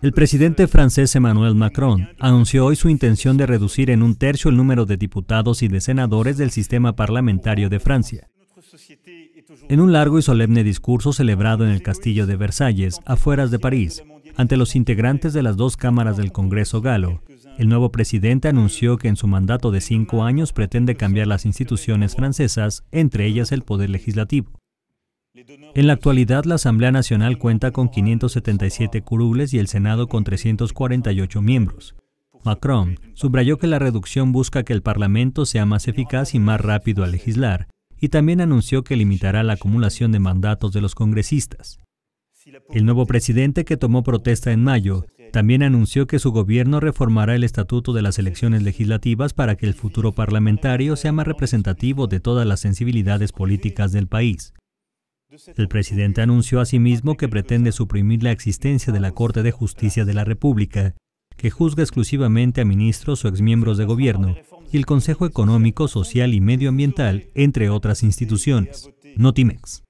El presidente francés Emmanuel Macron anunció hoy su intención de reducir en un tercio el número de diputados y de senadores del sistema parlamentario de Francia. En un largo y solemne discurso celebrado en el castillo de Versalles, afueras de París, ante los integrantes de las dos cámaras del Congreso galo, el nuevo presidente anunció que en su mandato de cinco años pretende cambiar las instituciones francesas, entre ellas el poder legislativo. En la actualidad, la Asamblea Nacional cuenta con 577 curules y el Senado con 348 miembros. Macron subrayó que la reducción busca que el Parlamento sea más eficaz y más rápido a legislar, y también anunció que limitará la acumulación de mandatos de los congresistas. El nuevo presidente que tomó protesta en mayo también anunció que su gobierno reformará el estatuto de las elecciones legislativas para que el futuro parlamentario sea más representativo de todas las sensibilidades políticas del país. El presidente anunció asimismo que pretende suprimir la existencia de la Corte de Justicia de la República, que juzga exclusivamente a ministros o exmiembros de gobierno, y el Consejo Económico, Social y Medioambiental, entre otras instituciones, no Timex.